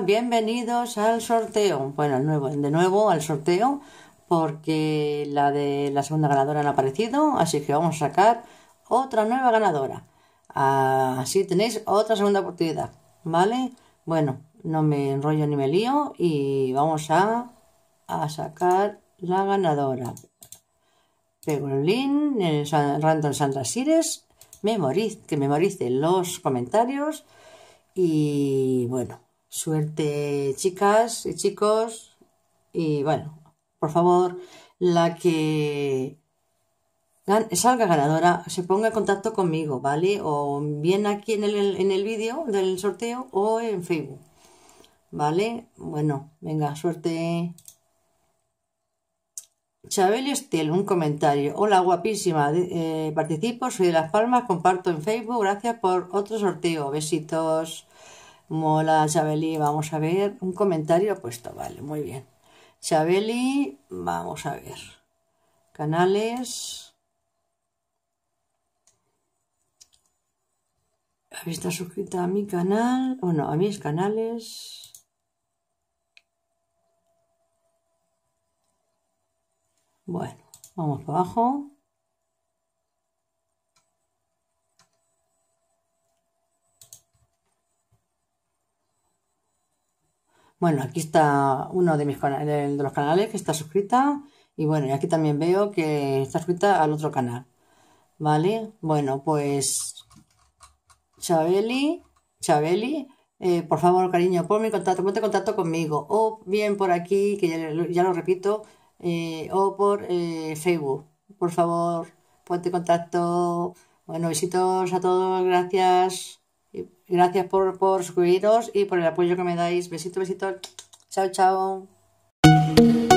bienvenidos al sorteo. Bueno, de nuevo al sorteo, porque la de la segunda ganadora no ha aparecido, así que vamos a sacar otra nueva ganadora. Así tenéis otra segunda oportunidad, ¿vale? Bueno, no me enrollo ni me lío y vamos a, a sacar la ganadora. Pegolín, Random Sandra que memorice los comentarios y bueno, Suerte, chicas y chicos. Y bueno, por favor, la que salga ganadora, se ponga en contacto conmigo, ¿vale? O bien aquí en el, vídeo del sorteo o en Facebook, ¿vale? Bueno, venga, suerte. Chabel Estel, un comentario. Hola, guapísima. Eh, participo, soy de Las Palmas, comparto en Facebook. Gracias por otro sorteo. Besitos. Mola, Chabeli, vamos a ver. Un comentario puesto, vale, muy bien. Chabeli, vamos a ver. Canales. ¿Habéis está suscrita a mi canal? Bueno, a mis canales. Bueno, vamos para abajo. Bueno, aquí está uno de, mis de los canales que está suscrita. Y bueno, y aquí también veo que está suscrita al otro canal. ¿Vale? Bueno, pues... Chabeli, Chabeli, eh, por favor, cariño, ponme en contacto, ponte en contacto conmigo. O bien por aquí, que ya, lo repito, eh, o por eh, Facebook. Por favor, ponte en contacto. Bueno, besitos a todos, gracias. Gracias por, por suscribiros y por el apoyo que me dais. Besito, besito. Chao, chao.